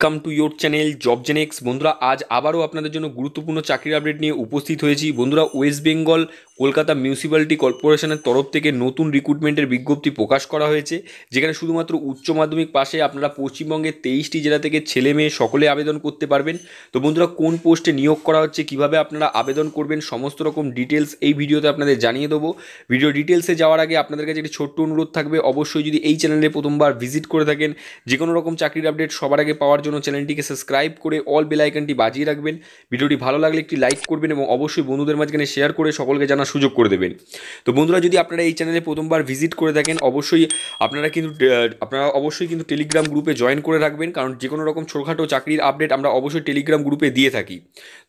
welcome to your channel job Genex বন্ধুরা আজ আবারও আপনাদের জন্য গুরুত্বপূর্ণ চাকরির আপডেট নিয়ে উপস্থিত হয়েছি বন্ধুরা ওয়েস্ট বেঙ্গল কলকাতা মিউনিসিপ্যালিটি কর্পোরেশনের তরফ থেকে নতুন রিক্রুটমেন্টের বিজ্ঞপ্তি প্রকাশ করা হয়েছে যেখানে শুধুমাত্র উচ্চ মাধ্যমিক পাশে আপনারা পশ্চিমবঙ্গের তেইশটি জেলা থেকে ছেলে মেয়ে সকলে আবেদন করতে পারবেন তো বন্ধুরা কোন পোস্টে নিয়োগ করা হচ্ছে কিভাবে আপনারা আবেদন করবেন সমস্ত রকম ডিটেলস এই ভিডিওতে আপনাদের জানিয়ে দেবো ভিডিও ডিটেলসে যাওয়ার আগে আপনাদের কাছে একটি ছোট্ট অনুরোধ থাকবে অবশ্যই যদি এই চ্যানেলে প্রথমবার ভিজিট করে থাকেন যে কোনো রকম চাকরির আপডেট সবার আগে পাওয়ার জন্য চ্যানেলটিকে সাবস্ক্রাইব করে অল বেলাইকনটি বাজিয়ে রাখবেন ভিডিওটি ভালো লাগলে একটি লাইক করবেন এবং অবশ্যই বন্ধুদের মাঝখানে শেয়ার করে সকলকে জানার সুযোগ করে দেবেন তো বন্ধুরা যদি আপনারা এই চ্যানেলে প্রথমবার ভিজিট করে থাকেন অবশ্যই আপনারা কিন্তু আপনারা অবশ্যই কিন্তু টেলিগ্রাম গ্রুপে জয়েন করে রাখবেন কারণ যে কোনো রকম ছোটোখাটো চাকরির আপডেট আমরা অবশ্যই টেলিগ্রাম গ্রুপে দিয়ে থাকি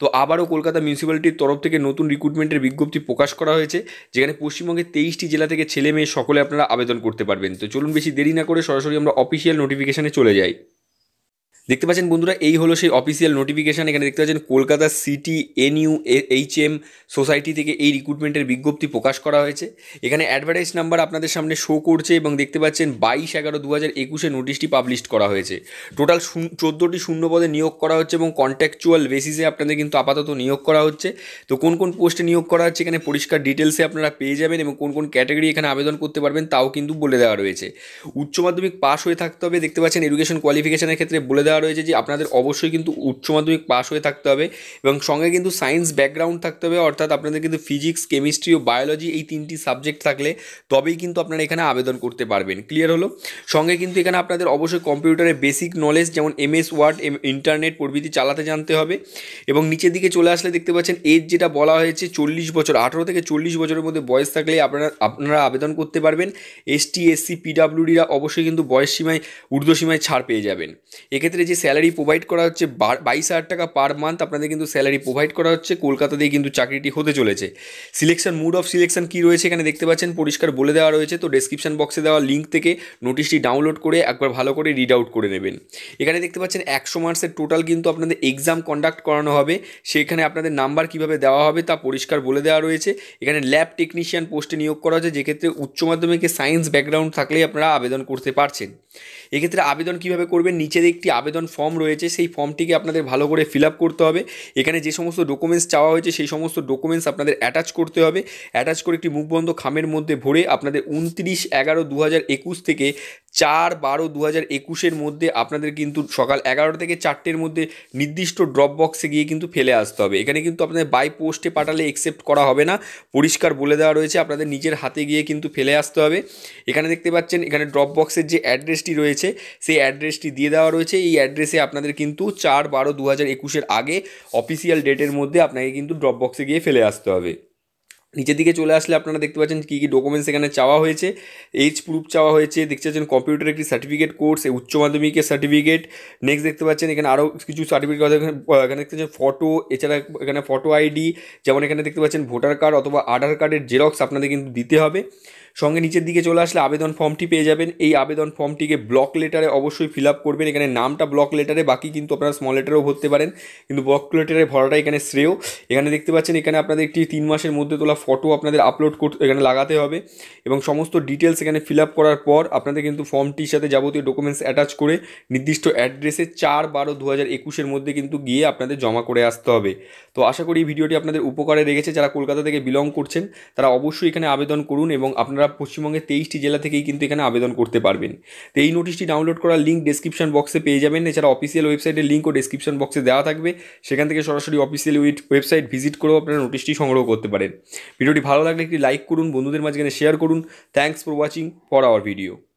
তো আবারও কলকাতা মিউনিসিপ্যালিটির তরফ থেকে নতুন রিক্রুটমেন্টের বিজ্ঞপ্তি প্রকাশ করা হয়েছে যেখানে পশ্চিমবঙ্গের তেইশটি জেলা থেকে ছেলে মেয়ে সকলে আপনারা আবেদন করতে পারবেন তো চলুন বেশি দেরি না করে সরাসরি আমরা অফিসিয়াল নোটিফিকেশানে চলে যাই দেখতে পাচ্ছেন বন্ধুরা এই হলো সেই অফিসিয়াল নোটিফিকেশান এখানে দেখতে পাচ্ছেন Kolkata city NU H M society থেকে এই রিক্রুটমেন্টের বিজ্ঞপ্তি প্রকাশ করা হয়েছে এখানে অ্যাডভার্টাইজ নাম্বার আপনাদের সামনে শো করছে এবং দেখতে পাচ্ছেন বাইশ এগারো দু হাজার একুশে নোটিশটি পাবলিশ করা হয়েছে টোটাল চোদ্দোটি শূন্য পদে নিয়োগ করা হচ্ছে এবং কন্ট্যাকচুয়াল বেসিসে আপনাদের কিন্তু আপাতত নিয়োগ করা হচ্ছে তো কোন কোন পোস্টে নিয়োগ করা হচ্ছে এখানে পরিষ্কার ডিটেলসে আপনারা পেয়ে যাবেন এবং কোন কোন ক্যাটাগরি এখানে আবেদন করতে পারবেন তাও কিন্তু বলে দেওয়া রয়েছে উচ্চ মাধ্যমিক পাশ হয়ে থাকতে হবে দেখতে পাচ্ছেন এডুকেশন কোয়ালিফিকেশনের ক্ষেত্রে বলে দেওয়া দেওয়া রয়েছে যে আপনাদের অবশ্যই কিন্তু উচ্চ মাধ্যমিক পাস হয়ে থাকতে হবে এবং সঙ্গে কিন্তু সায়েন্স ব্যাকগ্রাউন্ড থাকতে হবে অর্থাৎ আপনাদের কিন্তু ফিজিক্স কেমিস্ট্রি ও বায়োলজি এই তিনটি সাবজেক্ট থাকলে তবেই কিন্তু আপনারা এখানে আবেদন করতে পারবেন ক্লিয়ার হলো সঙ্গে কিন্তু এখানে আপনাদের অবশ্যই কম্পিউটারের বেসিক নলেজ যেমন এমএস ওয়ার্ড ইন্টারনেট প্রভৃতি চালাতে জানতে হবে এবং নিচের দিকে চলে আসলে দেখতে পাচ্ছেন এজ যেটা বলা হয়েছে চল্লিশ বছর আঠেরো থেকে চল্লিশ বছরের মধ্যে বয়স থাকলে আপনারা আপনারা আবেদন করতে পারবেন এসটি এসসি পিডাব্লিউডিরা অবশ্যই কিন্তু বয়স সীমায় ঊর্ধ্বসীমায় ছাড় পেয়ে যাবেন এক্ষেত্রে যে স্যালারি প্রোভাইড করা হচ্ছে বাইশ হাজার টাকা পার মান্থ আপনাদের কিন্তু স্যালারি প্রোভাইড করা হচ্ছে কলকাতা দিয়ে কিন্তু চাকরিটি হতে চলেছে সিলেকশন মুড অফ সিলেকশন কী রয়েছে এখানে দেখতে পাচ্ছেন পরিষ্কার বলে দেওয়া রয়েছে তো ডেসক্রিপশন বক্সে দেওয়া লিঙ্ক থেকে নোটিশটি ডাউনলোড করে একবার ভালো করে রিড আউট করে নেবেন এখানে দেখতে পাচ্ছেন একশো মার্কসের টোটাল কিন্তু আপনাদের এক্সাম কন্ডাক্ট করানো হবে সেখানে আপনাদের নাম্বার কিভাবে দেওয়া হবে তা পরিষ্কার বলে দেওয়া রয়েছে এখানে ল্যাব টেকনিশিয়ান পোস্টে নিয়োগ করা হয়েছে যেক্ষেত্রে উচ্চ মাধ্যমিকে সায়েন্স ব্যাকগ্রাউন্ড থাকলেই আপনারা আবেদন করতে পারছেন এক্ষেত্রে আবেদন কিভাবে করবেন নিচের একটি আবেদন আবেদন ফর্ম রয়েছে সেই ফর্মটিকে আপনাদের ভালো করে ফিল করতে হবে এখানে যে সমস্ত ডকুমেন্টস চাওয়া হয়েছে সেই সমস্ত ডকুমেন্টস আপনাদের অ্যাটাচ করতে হবে অ্যাটাচ করে একটি মুখবন্ধ খামের মধ্যে ভরে আপনাদের উনত্রিশ এগারো দু থেকে চার বারো দু হাজার একুশের মধ্যে আপনাদের কিন্তু সকাল এগারোটা থেকে চারটের মধ্যে নির্দিষ্ট ড্রপ বক্সে গিয়ে কিন্তু ফেলে আসতে হবে এখানে কিন্তু আপনাদের বাই পোস্টে পাঠালে একসেপ্ট করা হবে না পরিষ্কার বলে দেওয়া রয়েছে আপনাদের নিজের হাতে গিয়ে কিন্তু ফেলে আসতে হবে এখানে দেখতে পাচ্ছেন এখানে ড্রপ বক্সের যে অ্যাড্রেসটি রয়েছে সেই অ্যাড্রেসটি দিয়ে দেওয়া রয়েছে এই অ্যাড্রেসে আপনাদের কিন্তু চার বারো দু হাজার একুশের আগে অফিসিয়াল ডেটের মধ্যে আপনাকে কিন্তু ড্রপ বক্সে গিয়ে ফেলে আসতে হবে নিচের দিকে চলে আসলে আপনারা দেখতে পাচ্ছেন কী কী ডকুমেন্টস এখানে চাওয়া হয়েছে এইচ প্রুফ চাওয়া হয়েছে দেখতে পাচ্ছেন কম্পিউটার একটি সার্টিফিকেট কোর্স উচ্চ মাধ্যমিকের সার্টিফিকেট নেক্সট দেখতে পাচ্ছেন এখানে আরও কিছু সার্টিফিকেট এখানে দেখতে পাচ্ছেন ফটো এছাড়া এখানে ফটো আইডি যেমন এখানে দেখতে পাচ্ছেন ভোটার কার্ড অথবা আধার কার্ডের জেরক্স আপনাদের কিন্তু দিতে হবে সঙ্গে নিচের দিকে চলে আসলে আবেদন ফর্মটি পেয়ে যাবেন এই আবেদন ফর্মটিকে ব্লক লেটারে অবশ্যই ফিল করবেন এখানে নামটা ব্লক লেটারে বাকি কিন্তু আপনারা স্মল লেটারেও ভরতে পারেন কিন্তু ব্লক লেটারে ভরাটা এখানে শ্রেয় এখানে দেখতে পাচ্ছেন এখানে আপনাদের একটি তিন মাসের মধ্যে তোলা ফটো আপনাদের আপলোড করতে এখানে লাগাতে হবে এবং সমস্ত ডিটেলস এখানে ফিল করার পর আপনাদের কিন্তু ফর্মটির সাথে যাবতীয় ডকুমেন্টস অ্যাটাচ করে নির্দিষ্ট অ্যাড্রেসে চার বারো দু হাজার একুশের মধ্যে কিন্তু গিয়ে আপনাদের জমা করে আসতে হবে তো আশা করি এই ভিডিওটি আপনাদের উপকারে রেখেছে যারা কলকাতা থেকে বিলং করছেন তারা অবশ্যই এখানে আবেদন করুন এবং আপনারা আপনারা পশ্চিমবঙ্গের তেইশটি জেলা থেকেই কিন্তু এখানে আবেদন করতে পারবেন তো এই নোটিশটি ডাউনলোড করার লিঙ্ক ডিসক্রিপশন বক্সে পেয়ে যাবেন এছাড়া অফিসিয়াল ওয়েবসাইটের লিঙ্কও ডিসক্রিপশন বক্সে দেওয়া থাকবে সেখান থেকে সরাসরি অফিসিয়াল ওয়েবসাইট ভিজিট করেও আপনারা নোটিশটি সংগ্রহ করতে পারেন ভিডিওটি ভালো লাগলে একটি লাইক করুন বন্ধুদের মাঝখানে শেয়ার করুন thanks for watching for our video